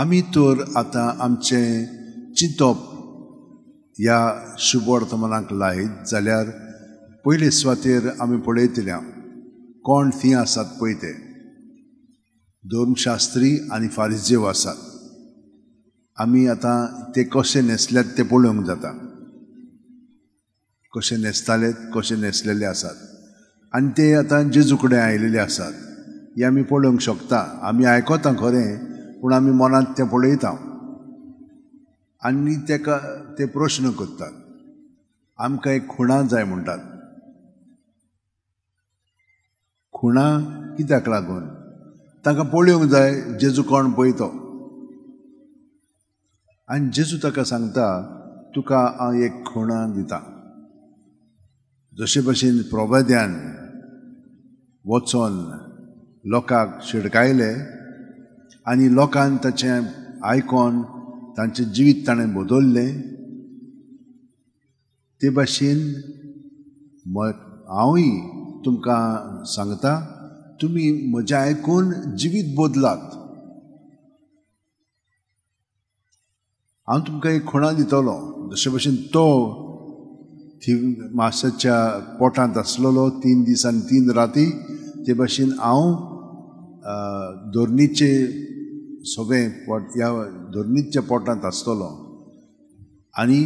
आम्ही तर आता आमचे चिंतप ह्या शुभ वर्तमानाक लायत जाल्यार पयले सुवातेर आमी पळयतल्या कोण थी आसात पळय ते शास्त्री आनी फारिजेव आसात आमी आतां ते कशे न्हेसल्यात ते पळोवंक जाता कशे न्हेसताले कशे न्हेसलेले आसात आनी ते आतां जेजू कडेन आयिल्ले आसात हे आमी पळोवंक शकता आमी आयकता खरें पूण आमी मनांत तें पळयता आनी तेका ते प्रश्न करतात आमकां एक खुणां जाय म्हणटात खुणां कित्याक लागून तांकां पळोवंक जाय जेजू कोण पळय तो आनी जेजू ताका सांगता तुका हांव एक खुणां दिता जशे भशेन प्रबोद्यान वचोन लोकांक शिडकायले आनी लोकांक ताचें आयकोन तांचे जिवीत ताणें बदललें ते भाशेन हांवूय तुमकां सांगता तुमी म्हजें आयकून जिवीत बदलात हांव तुमकां एक खुणा दितलो जशे भशेन तो थि पोटांत आसलेलो तीन दिस तीन राती ते भाशेन हांव धोरणीचे सगळे पोट ह्या धर्मीच्या पोटांत आसतलो आनी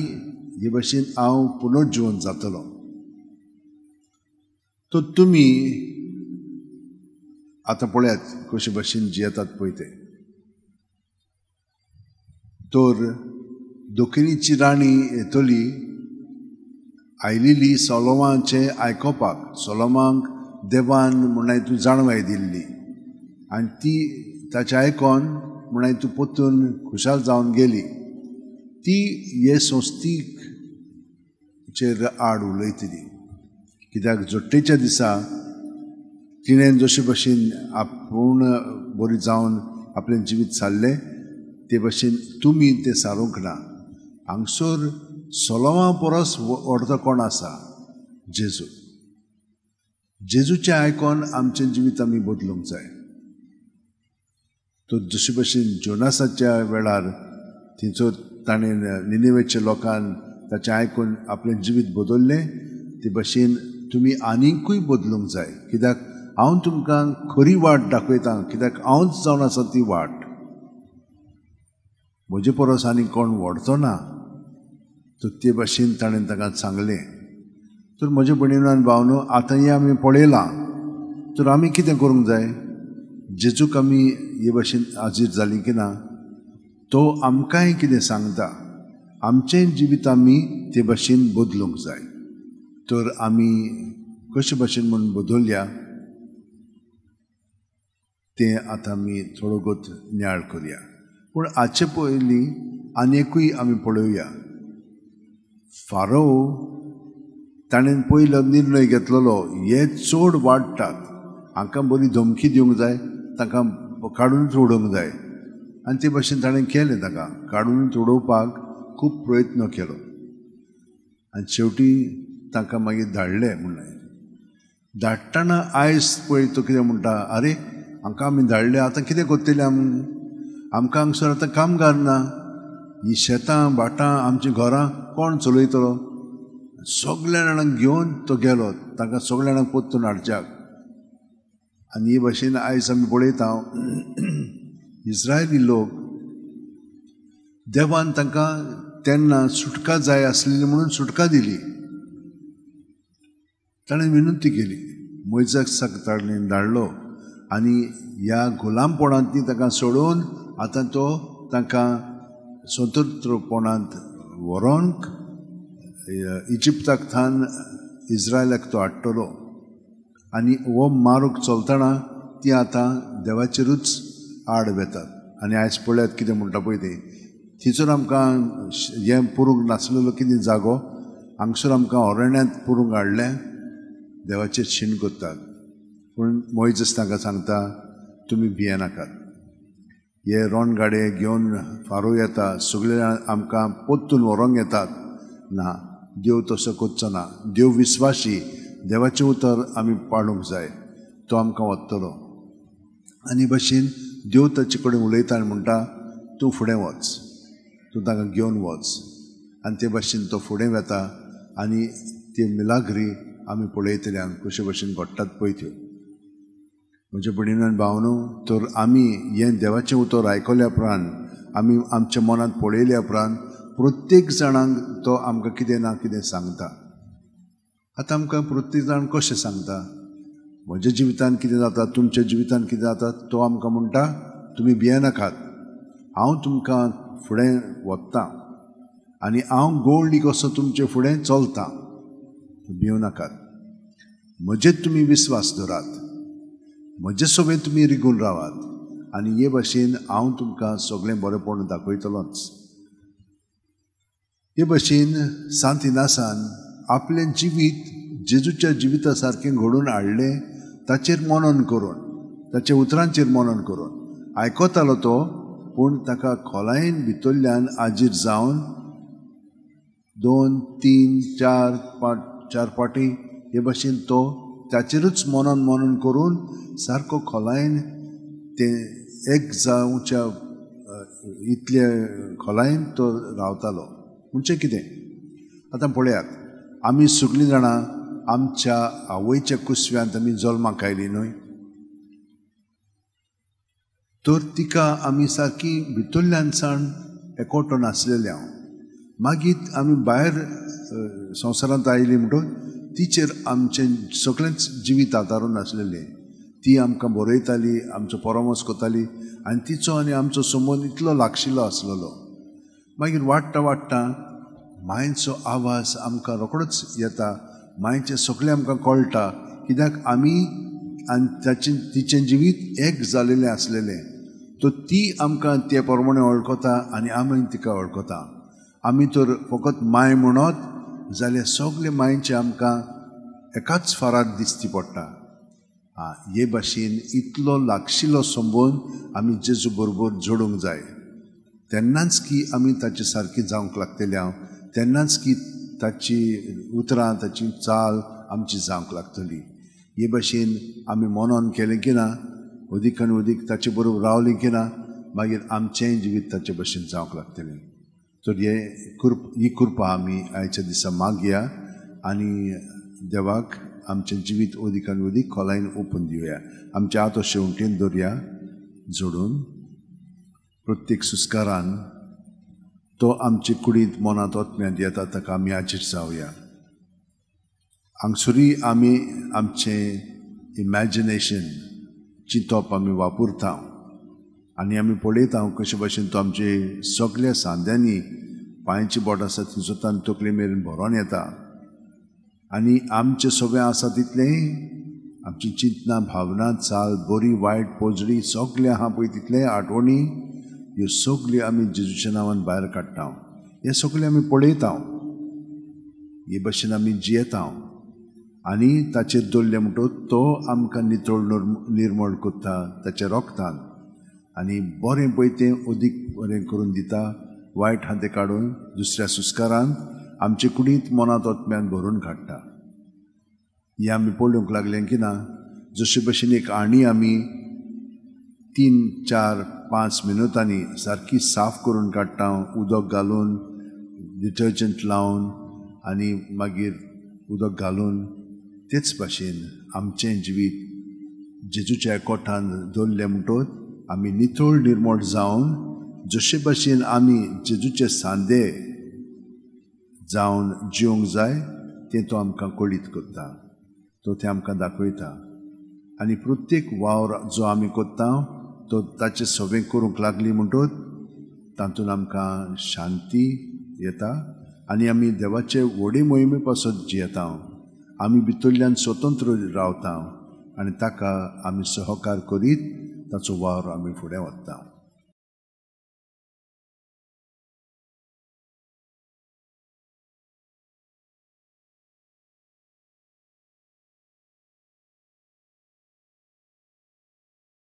हे भशेन हांव पुनर्जीवन जातलो तर तुमी आतां पळयात कशे भशेन जियेतात पळय ते तर दुखिणीची राणी येतली आयलेली सोलोमाचे आयकोपाक सोलोमांक देवान म्हणून तूं जाणवाय दिल्ली आनी ती आयकोन म्हण म्हणाय तूं पोत्तून खुशाल जावन गेली ती हे संस्थीक चेर आड उलयतली कित्याक जोट्टेच्या दिसा तिणें जशे भशेन आपूण बरी जावन आपलें जिवीत सारलें ते भशेन तुमी तें सारूंक ना हांगसर सोलोवा परस व्हडतो कोण आसा जेजू जेजूचें आयकोन आमचें जिवीत आमी बदलूंक जाय तो जशे भशेन जोनासाच्या वेळार थंयचो ताणें निनेवेच्या लोकांक ताचें आयकून आपलें जिवीत बदल्लें ते भशेन तुमी आनीकूय बदलूंक जाय कित्याक हांव तुमकां खरी वाट दाखयतां कित्याक हांवच जावन आसा ती वाट म्हजे परस आनी कोण व्हडचो ना तर ते भाशेन ताणें ताका सांगलें तर म्हज्या भयणीन भावनो आतां हें आमी पळयलां तर आमी कितें करूंक जाय जेजूक आमी हे भाशेन हाजीर जालीं की ना तो आमकांय कितें सांगता आमचें जिवीत आमी ते भाशेन बदलूंक जाय तर आमी कशे भाशेन म्हूण बदलल्या ते आतां आमी थोडो गोत न्याळ करया पूण हाचे पयलीं आनीकूय आमी पळोवया फारो ताणें पयलो निर्णय घेतलेलो हे चड वाडटात हांकां बरी धमकी दिवंक जाय ताका काडूनच उडोवंक जाय आनी ते भाशेन ताणें केलें ताका काडून उडोवपाक खूब प्रयत्न केलो आनी शेवटी ताका मागीर धाडले म्हणलें धाडटना आयज पळय तो कितें म्हणटा आरे हांकां आमी धाडले आतां कितें कोत्तले आमी आमकां हांगसर आतां कामगार ना ही शेतां भाटां आमचीं घरां कोण चलयतलो सगल्या जाणांक घेवन तो गेलो ताका सगल्या जाणांक पोत्तून हाडच्याक आनी हे भाशेन आयज आमी पळयता इस्रायली लोक देवान तांकां तेन्ना सुटका जाय आसलेली म्हणून सुटका दिली ताणें विनंती केली मोयजाक ताणें धाडलो आनी ह्या ती ताका सोडून आतां तो तांकां स्वतंत्रपणांत व्हरोन इजिप्ताक थान इज्रायलाक तो हाडटलो आनी हो मार्ग चलतना ती आतां देवाचेरूच आड वेतात आनी आयज पळयात कितें म्हणटा पळय ते थिसून आमकां हें पुरूंक नासलेलो कितें जागो हांगसर आमकां अरण्यांत पुरूंक हाडलें देवाचें शीण करतात पूण मोयजस तांकां सांगता तुमी भियेनाकात हे गाडे घेवन फारो येता सगळे आमकां पोत्तून व्हरोंक येतात ना देव तसो करचो ना देव विस्वाशी देवाचे उतर आम्ही पाळूंक जाय तो आमकां वत्तलो आनी भशेन देव ताचे कडेन उलयता आनी म्हणटा तूं फुडें वच तूं ताका घेवन वच आनी ते भाशेन तो फुडें वेता आनी ती मिलाग्री आमी पळयतले हांगा कशे भशेन घडटात पळय त्यो म्हज्या भणीन भावनू तर आमी हें देवाचें उतर आयकल्या उपरांत आमी आमच्या मनांत पळयल्या उपरांत प्रत्येक जाणांक तो आमकां कितें ना कितें सांगता आतां आमकां प्रत्येक जाण कशें सांगता म्हज्या जिवितांत कितें जाता तुमच्या जिवितांत कितें जाता तो आमकां म्हणटा तुमी भियेनाकात हांव तुमकां फुडें वत्तां आनी हांव गोल्डी कसो तुमचे फुडें चलतां नाकात म्हजेत तुमी विस्वास धरात म्हजे सोबेन तुमी रिगून रावात आनी हे भाशेन हांव तुमकां सगळें बरेंपण दाखयतलोच हे भाशेन सांतिनासान आपले जिवीत जेजूच्या जिविता सारखे घडून हाडलें ताचेर मनन करून ताचे उतरांचेर मनन करून आयकतालो तो पूण ताका खोलायेन भितरल्यान आजीर जावन दोन तीन चार पाट चार पाटी हे भाशेन तो ताचेरूच मनन मनन करून सारको खोलायेन ते एक जावच्या इतले खोलायेन तो रावतालो म्हणजे कितें आतां पळयात आमी सगळी जाणां आमच्या आवयच्या कुसव्यांत आमी जल्माक आयली न्हय तर तिका आमी सारकी भितरल्यान साण एकोटो नासलेले हांव मागीर आमी भायर संवसारांत आयली म्हणून तिचेर आमचें सगळेंच जिवीत आदारून आसलेलें ती आमकां बरयताली आमचो परामर्श कोताली आनी तिचो आनी आमचो संबंद इतलो लागशिल्लो आसलेलो मागीर वाडटा वाडटा मांयचो आवाज आमकां रोखडोच येता मांयचें सगळें आमकां कळटा कित्याक आमी आनी ताचे तिचें जिवीत एक जालेलें आसलेलें तो ती आमकां ते प्रमाणे वळखता आनी आमी तिका वळखता आमी तर फकत मांय म्हणत जाल्यार सगळे मांयचें आमकां एकाच फाराक दिश्टी पडटा आं हे भाशेन इतलो लागशिल्लो संबंद आमी जेजू बरोबर जोडूंक जाय तेन्नाच की आमी ताचे सारकी जावंक लागतले हांव तेन्नाच की ताची उतरां ताची चाल आमची जावंक लागतली हे भाशेन आमी मनोन केलें की ना आनी अदीक ताचे बरोबर रावलें की ना मागीर आमचेंय जिवीत ताचे भशेन जावंक लागतलें तर हे कृप ही कृपा आमी आयच्या दिसा मागया आनी देवाक आमचें जिवीत आनी उदीक खोलायेन ओपून दिवया आमच्या आतो शेवटेन दर्या जोडून प्रत्येक सुस्कारान तो आमची कुडींत मनांत ओतम्यांत येता ताका आमी आजीर जावया हांगसरूय आमी आमचें इमॅजिनेशन चिंतप आमी वापरता आनी आमी पळयता कशे भशेन तो आमचे सगल्या सांद्यांनी पांयची बोट आसा थिंसुतान तकले मेरेन भरोन येता आनी आमचें सगळें आसा तितलेंय आमची चिंतना भावना चाल बरी वायट पोजडी सगळें आहा पळय तितलें आठवणी ह्यो सगल्यो आमी जेजूच्या नांवान भायर काडटा हे सगळे आमी पळयता हे भशेन आमी जियेता आनी ताचेर दवरले म्हणटकच तो आमकां नितळ निर्मळ करता ताच्या रोखतान आनी बरें पळय तें अदीक बरें करून दिता वायट हा तें काडून दुसऱ्या सुस्कारान आमचे कुडींत मनांत ओतम्यान भरून काडटा हें आमी पळोवंक लागलें की ना जशे भशेन एक आणी आमी तीन चार पांच मिनटांनी सारकी साफ करून काडटा उदक घालून डिटर्जंट लावून आनी मागीर उदक घालून तेच भाशेन आमचें जिवीत जेजूच्या कोठान दवरलें म्हणटोच आमी नितळ निर्मळ जावन जशे भाशेन आमी जेजूचे सांदे जावन जिवंक जाय ते तो आमकां कळीत करता तो तें आमकां दाखयता आनी प्रत्येक वावर जो आमी करता तो ताचे सोबे करूंक लागली म्हणटूच तातूंत आमकां शांती येता आनी आमी देवाचे व्हडे मोहिमे पासून जियेता आमी भितरल्यान स्वतंत्र रावता आनी ताका आमी सहकार करीत ताचो वावर आमी फुडें वता